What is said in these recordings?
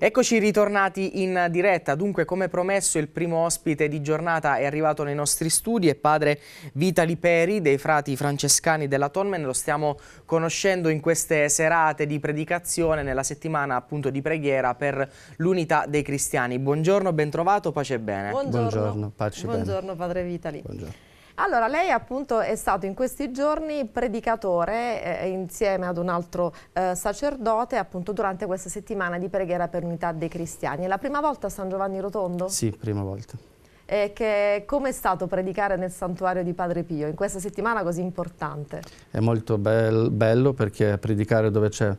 Eccoci ritornati in diretta, dunque come promesso il primo ospite di giornata è arrivato nei nostri studi, è padre Vitali Peri dei frati francescani della Tonmen. lo stiamo conoscendo in queste serate di predicazione nella settimana appunto di preghiera per l'unità dei cristiani. Buongiorno, bentrovato, pace e bene. Buongiorno, Buongiorno pace e bene. Buongiorno padre Vitali. Buongiorno. Allora, lei appunto è stato in questi giorni predicatore eh, insieme ad un altro eh, sacerdote appunto durante questa settimana di preghiera per l'unità dei cristiani. È la prima volta a San Giovanni Rotondo? Sì, prima volta. E come è stato predicare nel santuario di Padre Pio in questa settimana così importante? È molto bel, bello perché predicare dove c'è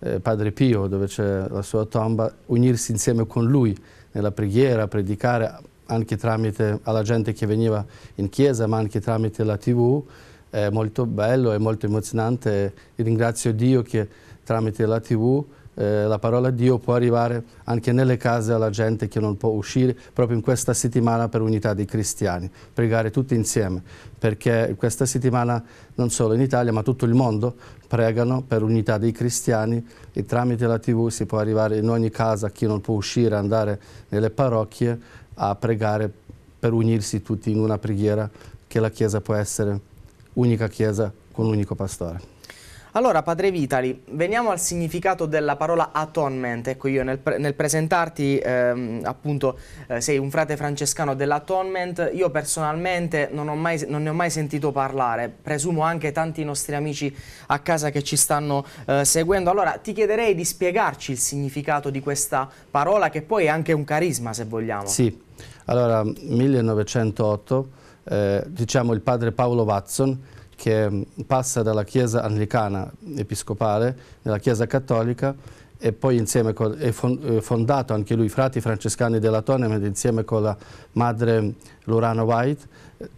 eh, Padre Pio, dove c'è la sua tomba, unirsi insieme con lui nella preghiera, predicare, anche tramite alla gente che veniva in chiesa, ma anche tramite la tv, è molto bello, è molto emozionante ringrazio Dio che tramite la tv eh, la parola Dio può arrivare anche nelle case alla gente che non può uscire, proprio in questa settimana per unità dei cristiani, pregare tutti insieme, perché questa settimana non solo in Italia ma tutto il mondo pregano per unità dei cristiani e tramite la tv si può arrivare in ogni casa, chi non può uscire, andare nelle parrocchie a pregare per unirsi tutti in una preghiera che la Chiesa può essere unica Chiesa con un unico pastore. Allora, padre Vitali, veniamo al significato della parola atonement. Ecco, io nel, pre nel presentarti, ehm, appunto, eh, sei un frate francescano dell'atonement. Io personalmente non, mai, non, ne ho mai sentito parlare. Presumo anche tanti nostri amici a casa che ci stanno eh, seguendo. Allora, ti chiederei di spiegarci il significato di questa parola, che poi è anche un carisma, se vogliamo. Sì. Allora, 1908, eh, diciamo, il padre Paolo Watson che mm, passa dalla Chiesa anglicana episcopale, nella Chiesa cattolica, e poi insieme con, è fondato anche lui Frati Francescani della Tonemed insieme con la madre Lorana White,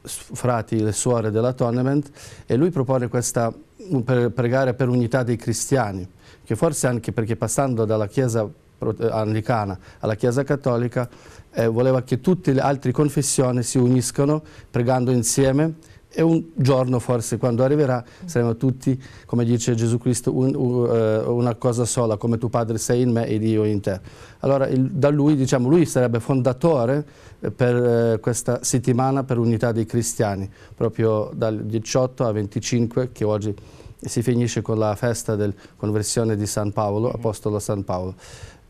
frati le suore dell'Atonement e lui propone questa mm, per pregare per unità dei cristiani, che forse anche perché passando dalla Chiesa eh, anglicana alla Chiesa cattolica eh, voleva che tutte le altre confessioni si uniscano pregando insieme e un giorno forse quando arriverà saremo tutti, come dice Gesù Cristo, un, uh, una cosa sola, come tuo padre sei in me ed io in te. Allora il, da lui, diciamo, lui sarebbe fondatore eh, per uh, questa settimana per l'unità dei cristiani, proprio dal 18 al 25 che oggi si finisce con la festa della conversione di San Paolo, Apostolo San Paolo.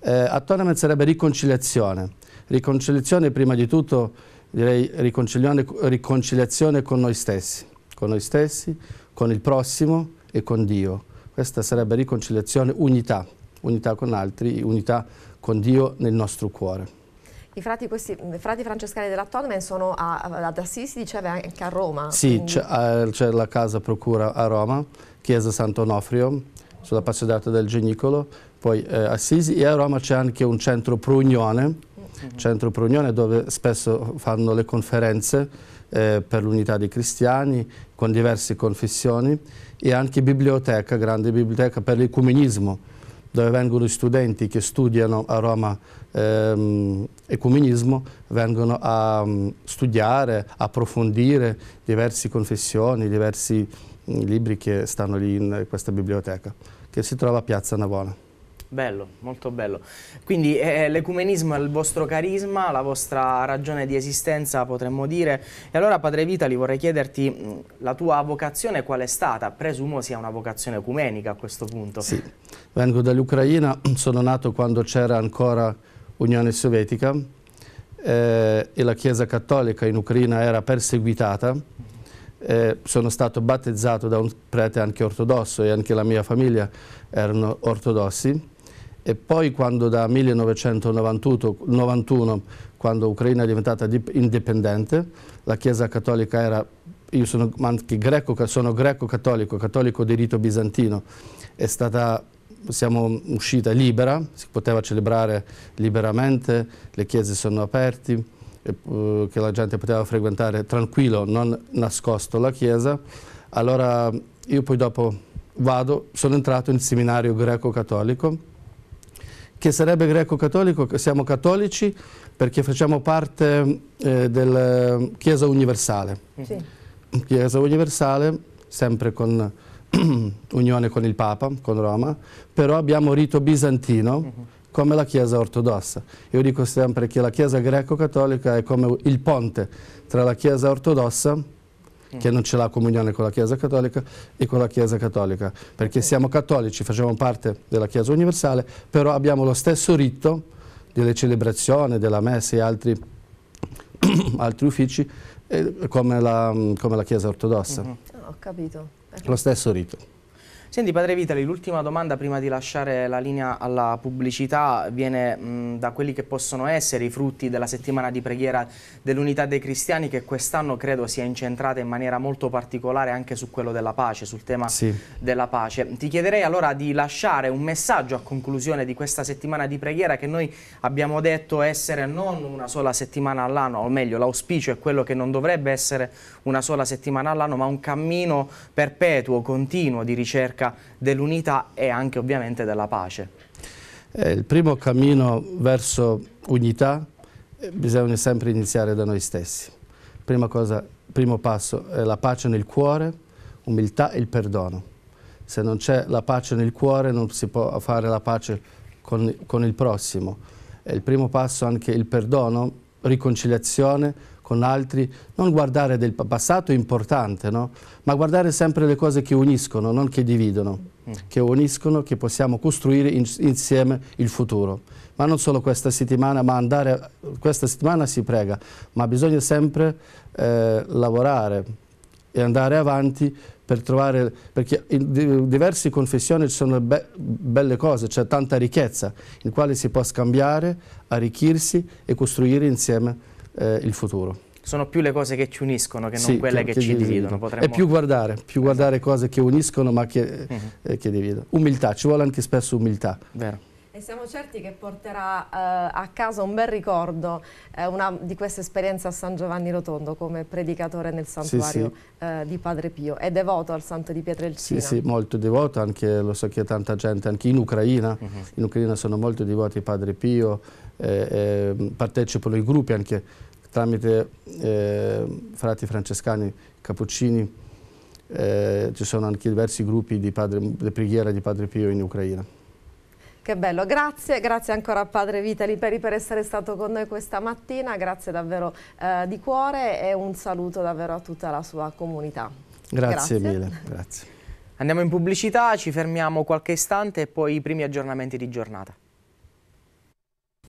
Eh, attonament sarebbe riconciliazione. Riconciliazione prima di tutto direi riconciliazione con noi stessi, con noi stessi, con il prossimo e con Dio. Questa sarebbe riconciliazione, unità, unità con altri, unità con Dio nel nostro cuore. I frati, questi, frati francescani dell'Atonement sono a, ad Assisi, diceva, anche a Roma. Sì, quindi... c'è la casa procura a Roma, chiesa Sant'Onofrio, sulla passeggiata del Genicolo, poi eh, Assisi e a Roma c'è anche un centro Prugnone, Mhm. Centro Prunione dove spesso fanno le conferenze eh, per l'unità dei cristiani con diverse confessioni e anche biblioteca, grande biblioteca per l'ecumenismo dove vengono studenti che studiano a Roma ehm, ecumenismo, vengono a um, studiare, approfondire diverse confessioni, diversi mm, libri che stanno lì in questa biblioteca, che si trova a Piazza Navona. Bello, molto bello. Quindi eh, l'ecumenismo è il vostro carisma, la vostra ragione di esistenza potremmo dire. E allora Padre Vitali vorrei chiederti mm, la tua vocazione qual è stata? Presumo sia una vocazione ecumenica a questo punto. Sì, vengo dall'Ucraina, sono nato quando c'era ancora Unione Sovietica eh, e la Chiesa Cattolica in Ucraina era perseguitata. Eh, sono stato battezzato da un prete anche ortodosso e anche la mia famiglia erano ortodossi e poi quando da 1991, quando l'Ucraina è diventata indipendente, la Chiesa cattolica era, io sono anche greco, sono greco-cattolico, cattolico di rito bizantino, è stata siamo uscita libera, si poteva celebrare liberamente, le chiese sono aperte, eh, che la gente poteva frequentare tranquillo, non nascosto la chiesa. Allora io poi dopo vado, sono entrato in seminario greco-cattolico che sarebbe greco-cattolico, siamo cattolici perché facciamo parte eh, della eh, Chiesa Universale. Sì. Chiesa Universale, sempre con unione con il Papa, con Roma, però abbiamo rito bizantino uh mhm. -huh. come la Chiesa ortodossa. Io dico sempre che la Chiesa greco-cattolica è come il ponte tra la Chiesa ortodossa e Mm. che non ce l'ha comunione con la Chiesa Cattolica e con la Chiesa Cattolica, perché mm. siamo cattolici, facciamo parte della Chiesa Universale, però abbiamo lo stesso rito delle celebrazioni, della messa e altri, altri uffici eh, come, la, come, la, Chiesa Ortodossa. Mm -hmm. Ho capito. Lo stesso rito. Senti Padre Vitali, l'ultima domanda prima di lasciare la linea alla pubblicità viene mh, da quelli che possono essere i frutti della settimana di preghiera dell'unità dei cristiani che quest'anno credo sia incentrata in maniera molto particolare anche su quello della pace, sul tema sì. della pace. Ti chiederei allora di lasciare un messaggio a conclusione di questa settimana di preghiera che noi abbiamo detto essere non una sola settimana all'anno, o meglio l'auspicio è quello che non dovrebbe essere una sola settimana all'anno ma un cammino perpetuo, continuo di ricerca ricerca dell'unità e anche ovviamente della pace. Eh, il primo cammino verso unità bisogna sempre iniziare da noi stessi. Prima cosa, primo passo è la pace nel cuore, umiltà e il perdono. Se non c'è la pace nel cuore non si può fare la pace con, con il prossimo. il primo passo anche il perdono riconciliazione con altri, non guardare del passato è importante, no? ma guardare sempre le cose che uniscono, non che dividono, mm. che uniscono, che possiamo costruire in, insieme il futuro. Ma non solo questa settimana, ma andare, questa settimana si prega, ma bisogna sempre eh, lavorare e andare avanti per trovare, perché in diverse confessioni ci sono be belle cose, c'è cioè tanta ricchezza in quale si può scambiare, arricchirsi e costruire insieme eh, il futuro. Sono più le cose che ci uniscono che non sì, quelle che, che ci dividono. dividono. E più guardare, più esatto. guardare cose che uniscono ma che, uh mhm. -huh. eh, che dividono. Umiltà, ci vuole anche spesso umiltà. Vero. E siamo certi che porterà eh, a casa un bel ricordo eh, una, di questa esperienza a San Giovanni Rotondo come predicatore nel santuario sì, sì. Eh, di Padre Pio. È devoto al santo di Pietrelcina? Sì, sì, molto devoto, anche, lo so che tanta gente, anche in Ucraina, uh mhm. -huh. in Ucraina sono molto devoti a Padre Pio, eh, ehm, partecipano i gruppi anche tramite eh, frati francescani, cappuccini, eh, ci sono anche diversi gruppi di, padre, di preghiera di Padre Pio in Ucraina. Che bello, grazie, grazie ancora a Padre Vitali Peri per essere stato con noi questa mattina, grazie davvero eh, di cuore e un saluto davvero a tutta la sua comunità. Grazie, grazie. mille, grazie. Andiamo in pubblicità, ci fermiamo qualche istante e poi i primi aggiornamenti di giornata.